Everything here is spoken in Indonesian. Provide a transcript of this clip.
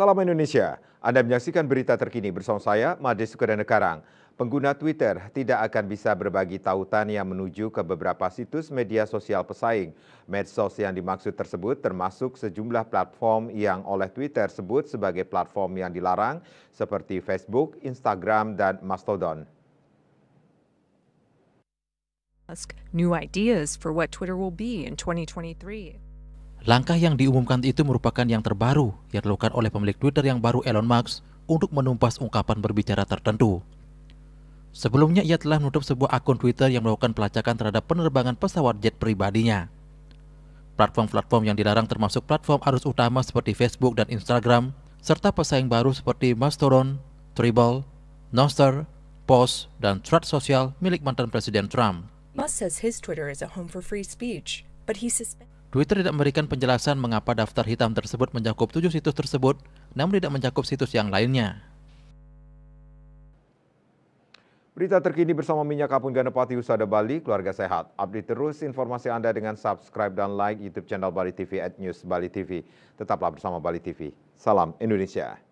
Salam Indonesia. Anda menyaksikan berita terkini bersama saya, Made Sukadana Karang. Pengguna Twitter tidak akan bisa berbagi tautan yang menuju ke beberapa situs media sosial pesaing. Medsos yang dimaksud tersebut termasuk sejumlah platform yang oleh Twitter sebut sebagai platform yang dilarang seperti Facebook, Instagram, dan Mastodon. New ideas for what Twitter will be in 2023. Langkah yang diumumkan itu merupakan yang terbaru yang dilakukan oleh pemilik Twitter yang baru Elon Musk untuk menumpas ungkapan berbicara tertentu. Sebelumnya ia telah menutup sebuah akun Twitter yang melakukan pelacakan terhadap penerbangan pesawat jet pribadinya. Platform-platform yang dilarang termasuk platform arus utama seperti Facebook dan Instagram, serta pesaing baru seperti Mastodon, Tribal, Noster, Post, dan thread sosial milik mantan Presiden Trump. Musk says his Twitter is a home for free speech, but he Twitter tidak memberikan penjelasan mengapa daftar hitam tersebut mencakup tujuh situs tersebut, namun tidak mencakup situs yang lainnya. Berita terkini bersama Minyak Kapun Ganepati Usada Bali, keluarga sehat. Update terus informasi Anda dengan subscribe dan like YouTube channel Bali TV at News Bali TV. Tetaplah bersama Bali TV. Salam Indonesia.